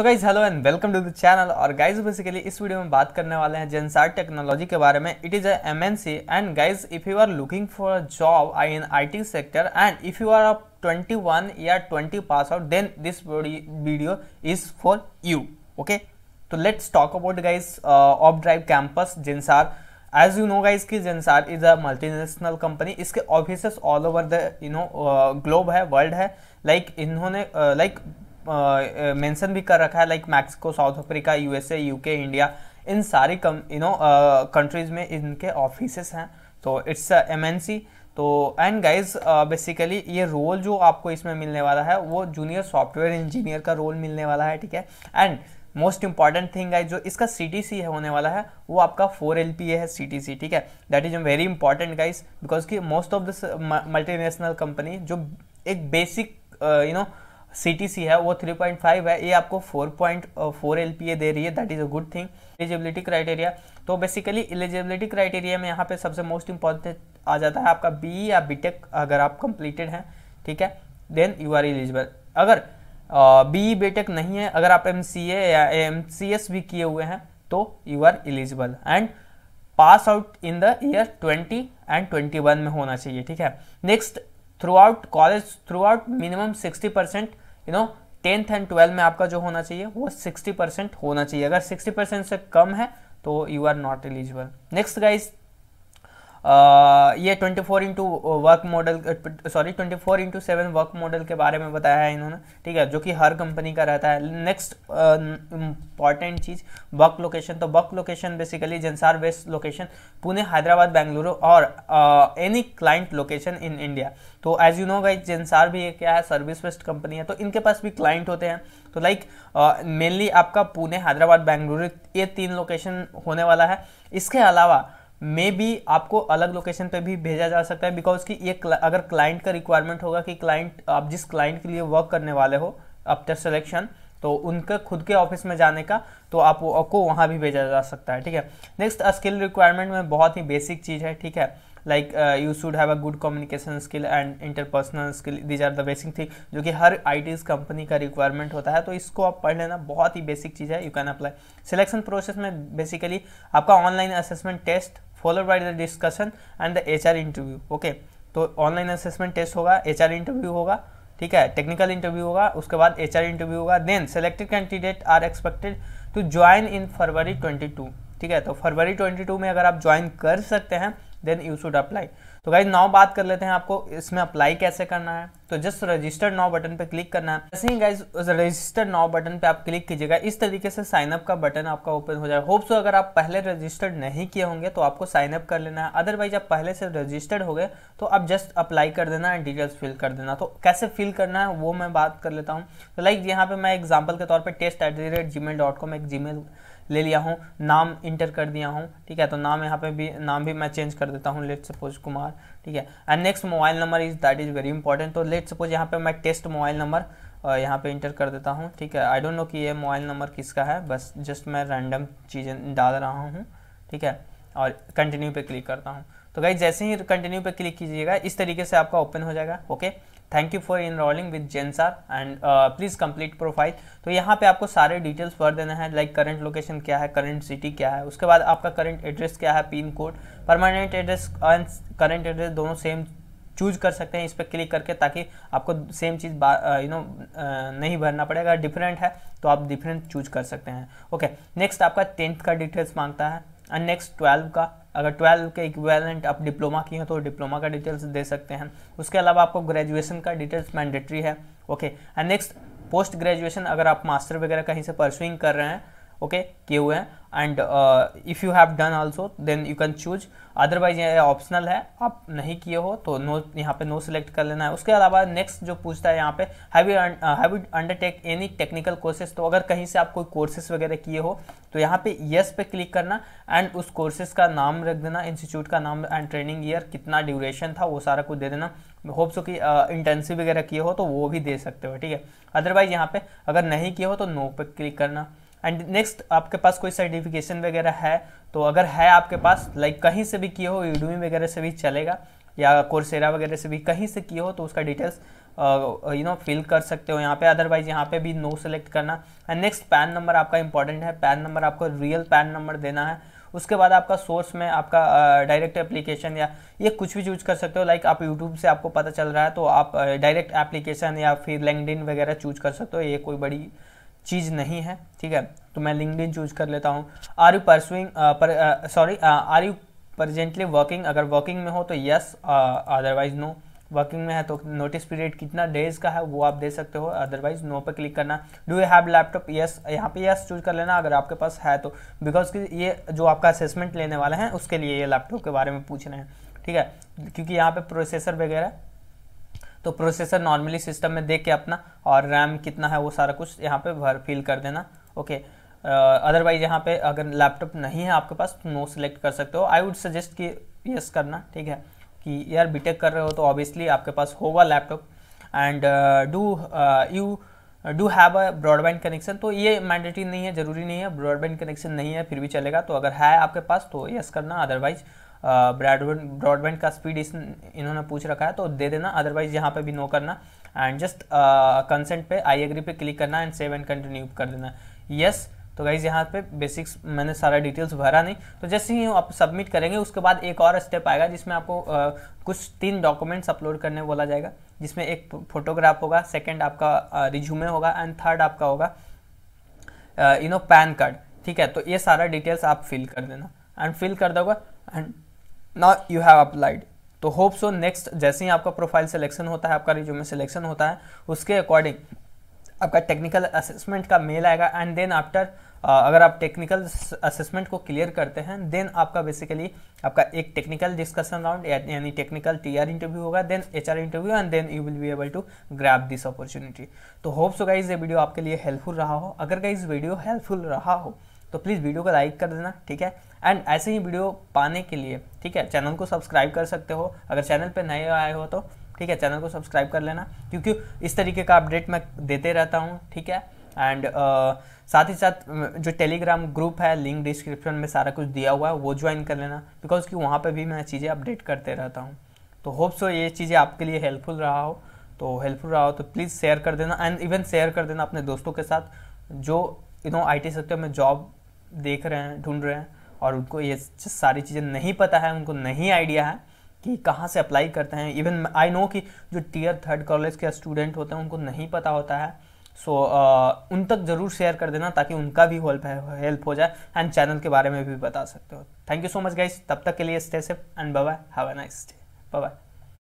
so guys hello and welcome to the channel और guys basically इस video में बात करने वाले हैं जेंसार टेक्नोलॉजी के बारे में it is a MNC and guys if you are looking for a job I in I T sector and if you are a 21 या 20 pass out then this video is for you okay तो let's talk about guys of drive campus Zensar as you know guys की Zensar is a multinational company इसके offices all over the you know globe है world है like like, इन्होंने like uh, like, mention भी कर रखा है like Mexico South Africa USA UK India इन सारी कम यू नो कंट्रीज़ में इनके ऑफिसेस हैं तो इट्स एम एन सी तो एंड गाइज बेसिकली ये रोल जो आपको इसमें मिलने वाला है वो जूनियर सॉफ्टवेयर इंजीनियर का रोल मिलने वाला है ठीक है and most important thing guys जो इसका सी टी सी होने वाला है वो आपका फोर एल पी ए है सी टी सी ठीक है that is very important guys because की most of multi multinational company जो एक बेसिक यू नो सी है वो 3.5 है ये आपको 4.4 पॉइंट दे रही है that is a good thing eligibility criteria तो बेसिकली एलिजिबिलिटी क्राइटेरिया में यहाँ पे सबसे मोस्ट इंपॉर्टेंट आ जाता है आपका बी e या बीटेक अगर आप कंप्लीटेड हैं ठीक है देन यू आर एलिजिबल अगर बी बीटेक e, नहीं है अगर आप एम या एम भी किए हुए हैं तो you are eligible and pass out in the year 20 and 21 में होना चाहिए ठीक है next throughout college throughout minimum 60 percent you know tenth and twelfth में आपका जो होना चाहिए वो सिक्सटी परसेंट होना चाहिए अगर सिक्सटी परसेंट से कम है तो you are not eligible next guys Uh, ये 24 four into work model sorry 24 four into seven work model के बारे में बताया है इन्होंने ठीक है जो कि हर कंपनी का रहता है नेक्स्ट इंपॉर्टेंट uh, चीज़ वर्क लोकेशन तो work location basically Zensar west location Pune Hyderabad Bengaluru और any client location in India तो as you know guys Zensar भी क्या है सर्विस वेस्ट कंपनी है तो इनके पास भी क्लाइंट होते हैं तो लाइक मेनली uh, आपका पुणे हैदराबाद बेंगलुरु ये तीन लोकेशन होने वाला है इसके अलावा मे भी आपको अलग लोकेशन पे भी भेजा जा सकता है बिकॉज कि ये अगर क्लाइंट का रिक्वायरमेंट होगा कि क्लाइंट आप जिस क्लाइंट के लिए वर्क करने वाले हो आफ्टर सिलेक्शन तो उनके खुद के ऑफिस में जाने का तो आप आपको वहाँ भी भेजा जा सकता है ठीक है नेक्स्ट स्किल रिक्वायरमेंट में बहुत ही बेसिक चीज़ है ठीक है like you should have a good communication skill and interpersonal skill these are the basic thing जो कि हर आई कंपनी का रिक्वायरमेंट होता है तो इसको आप पढ़ लेना बहुत ही बेसिक चीज़ है you can apply selection process में बेसिकली आपका online assessment test followed by the discussion and the H interview okay तो ऑनलाइन असेसमेंट टेस्ट होगा एच इंटरव्यू होगा ठीक है टेक्निकल इंटरव्यू होगा उसके बाद एच इंटरव्यू होगा then selected candidate are expected to join in February two ठीक है तो फरवरी टू में अगर आप ज्वाइन कर सकते हैं देन यू शुड अप्लाई तो गाइज नाउ बात कर लेते हैं आपको इसमें अप्लाई कैसे करना है तो जस्ट रजिस्टर्ड नाउ बटन पे क्लिक करना है जैसे ही गाइज रजिस्टर्ड नाउ बटन पे आप क्लिक कीजिएगा इस तरीके से साइनअप का बटन आपका ओपन हो जाए होप्स अगर आप पहले रजिस्टर्ड नहीं किए होंगे तो आपको साइनअप कर लेना है अदरवाइज आप पहले से रजिस्टर्ड हो गए तो आप जस्ट अप्लाई कर देना है डिटेल्स फिल कर देना तो कैसे फिल करना है वो मैं बात कर लेता हूँ तो लाइक यहाँ पे मैं एग्जाम्पल के तौर पर test at the rate Gmail dot com एक जी मेल ले लिया हूँ नाम इंटर कर दिया हूँ ठीक है तो नाम यहाँ पे भी नाम भी मैं चेंज कर देता हूँ लेट सपोज कुमार ठीक है and next mobile number is that is very important तो लेट सपोज यहाँ पे मैं टेस्ट मोबाइल नंबर यहाँ पे इंटर कर देता हूँ ठीक है आई डोंट नो कि ये मोबाइल नंबर किसका है बस जस्ट मैं रैंडम चीज़ें डाल रहा हूँ ठीक है और कंटिन्यू पे क्लिक करता हूँ तो गाइज जैसे ही कंटिन्यू पे क्लिक कीजिएगा इस तरीके से आपका ओपन हो जाएगा okay thank you for enrolling with Zensar and please complete profile तो यहाँ पे आपको सारे डिटेल्स भर देना है लाइक करंट लोकेशन क्या है करंट सिटी क्या है उसके बाद आपका करंट एड्रेस क्या है pin code permanent address and current address दोनों सेम चूज कर सकते हैं इस पर क्लिक करके ताकि आपको सेम चीज़ यू नो uh, uh, नहीं भरना पड़ेगा डिफरेंट है तो आप डिफरेंट चूज कर सकते हैं ओके नेक्स्ट आपका टेंथ का डिटेल्स मांगता है एंड नेक्स्ट ट्वेल्व का अगर ट्वेल्व के इक्वेलेंट आप डिप्लोमा की हो तो डिप्लोमा का डिटेल्स दे सकते हैं उसके अलावा आपको ग्रेजुएशन का डिटेल्स मैंडेटरी है okay and next post graduation अगर आप मास्टर वगैरह कहीं से परसुइंग कर रहे हैं ओके किए हुए हैं and if you have done also then you can choose otherwise ये ऑप्शनल है आप नहीं किए हो तो नो no, यहाँ पे नो no सिलेक्ट कर लेना है उसके अलावा नेक्स्ट जो पूछता है यहाँ पे have you have you undertake any technical courses तो अगर कहीं से आप कोई कोर्सेज वगैरह किए हो तो यहाँ पे येस yes पे क्लिक करना एंड उस कोर्सेज का नाम रख देना इंस्टीट्यूट का नाम एंड ट्रेनिंग ईयर कितना ड्यूरेशन था वो सारा कुछ दे देना होप्स हो कि इंटर्नशिप uh, वगैरह किए हो तो वो भी दे सकते हो ठीक है अदरवाइज यहाँ पे अगर नहीं किए हो तो नो पे क्लिक करना एंड नेक्स्ट आपके पास कोई सर्टिफिकेशन वगैरह है तो अगर है आपके पास लाइक like कहीं से भी किए हो यूडमी वगैरह से भी चलेगा या कोर्सेरा वगैरह से भी कहीं से किए हो तो उसका डिटेल्स यू नो फिल कर सकते हो यहाँ पे अदरवाइज यहाँ पे भी नो सेलेक्ट करना एंड नेक्स्ट पैन नंबर आपका इंपॉर्टेंट है पैन नंबर आपको रियल पैन नंबर देना है उसके बाद आपका सोर्स में आपका डायरेक्ट uh, एप्लीकेशन या ये कुछ भी चूज कर सकते हो लाइक आप यूट्यूब से आपको पता चल रहा है तो आप डायरेक्ट uh, एप्लीकेशन या फिर लैंगडिन वगैरह चूज कर सकते हो ये कोई बड़ी चीज़ नहीं है ठीक है तो मैं लिंकड चूज कर लेता हूँ are you pursuing sorry are you presently working अगर वर्किंग में हो तो यस अदरवाइज नो वर्किंग में है तो नोटिस पीरियड कितना डेज का है वो आप दे सकते हो अदरवाइज नो पर क्लिक करना do you have laptop yes यहाँ पे यस चूज कर लेना अगर आपके पास है तो बिकॉज कि ये जो आपका असेसमेंट लेने वाले हैं उसके लिए ये लैपटॉप के बारे में पूछ रहे हैं ठीक है क्योंकि यहाँ पे प्रोसेसर वगैरह तो प्रोसेसर नॉर्मली सिस्टम में देख के अपना और रैम कितना है वो सारा कुछ यहाँ पे भर फिल कर देना ओके अदरवाइज यहाँ पे अगर लैपटॉप नहीं है आपके पास तो नो सेलेक्ट कर सकते हो आई वुड सजेस्ट कि यस करना ठीक है कि यार बीटेक कर रहे हो तो ऑब्वियसली आपके पास होगा laptop and do you do have a broadband connection तो ये मैंडेटरी नहीं है ज़रूरी नहीं है ब्रॉडबैंड कनेक्शन नहीं है फिर भी चलेगा तो अगर है आपके पास तो यस करना अदरवाइज ब्रॉडबैंड ब्रॉडबैंड का स्पीड इस इन्होंने पूछ रखा है तो दे देना अदरवाइज यहाँ पे भी नो करना एंड जस्ट कंसेंट पे आई एग्री पे क्लिक करना एंड सेव एंड कंटिन्यू कर देना यस yes, तो गाइज यहाँ पे बेसिक्स मैंने सारा डिटेल्स भरा नहीं तो जैसे ही आप सबमिट करेंगे उसके बाद एक और स्टेप आएगा जिसमें आपको आ, uh, कुछ तीन डॉक्यूमेंट्स अपलोड करने बोला जाएगा जिसमें एक फोटोग्राफ होगा सेकेंड आपका रिज्यूमे uh, होगा एंड थर्ड आपका होगा यू नो पैन कार्ड ठीक है तो ये सारा डिटेल्स आप फिल कर देना एंड फिल कर दोगे and now you have applied तो होप सो नेक्स्ट जैसे ही आपका प्रोफाइल सिलेक्शन होता है आपका रिज्यूमे सिलेक्शन होता है उसके अकॉर्डिंग आपका टेक्निकल असेसमेंट का मेल आएगा एंड देन आफ्टर अगर आप टेक्निकल असेसमेंट को क्लियर करते हैं देन आपका बेसिकली आपका एक टेक्निकल डिस्कशन राउंड यानी टेक्निकल टीआर इंटरव्यू होगा then HR interview and then you will be able to grab this opportunity तो होप सो गाइज ये वीडियो आपके लिए हेल्पफुल रहा हो अगर गाइज वीडियो हेल्पफुल रहा हो तो प्लीज़ वीडियो को लाइक कर देना ठीक है एंड ऐसे ही वीडियो पाने के लिए ठीक है चैनल को सब्सक्राइब कर सकते हो अगर चैनल पर नए आए हो तो ठीक है चैनल को सब्सक्राइब कर लेना क्योंकि इस तरीके का अपडेट मैं देते रहता हूँ ठीक है एंड uh, साथ ही साथ जो टेलीग्राम ग्रुप है लिंक डिस्क्रिप्शन में सारा कुछ दिया हुआ है वो ज्वाइन कर लेना बिकॉज कि वहाँ पे भी मैं चीज़ें अपडेट करते रहता हूँ तो होप सो ये चीज़ें आपके लिए हेल्पफुल रहा हो तो हेल्पफुल रहा हो तो प्लीज़ शेयर कर देना एंड इवन शेयर कर देना अपने दोस्तों के साथ जो यू नो आई सेक्टर में जॉब देख रहे हैं ढूंढ रहे हैं और उनको ये सारी चीज़ें नहीं पता है उनको नहीं आइडिया है कि कहाँ से अप्लाई करते हैं इवन आई नो कि जो टीयर थर्ड कॉलेज के स्टूडेंट होते हैं उनको नहीं पता होता है सो so, uh, उन तक ज़रूर शेयर कर देना ताकि उनका भी हेल्प हेल्प हो जाए एंड चैनल के बारे में भी बता सकते हो thank you so much guys तब तक के लिए stay safe and bye have a nice day bye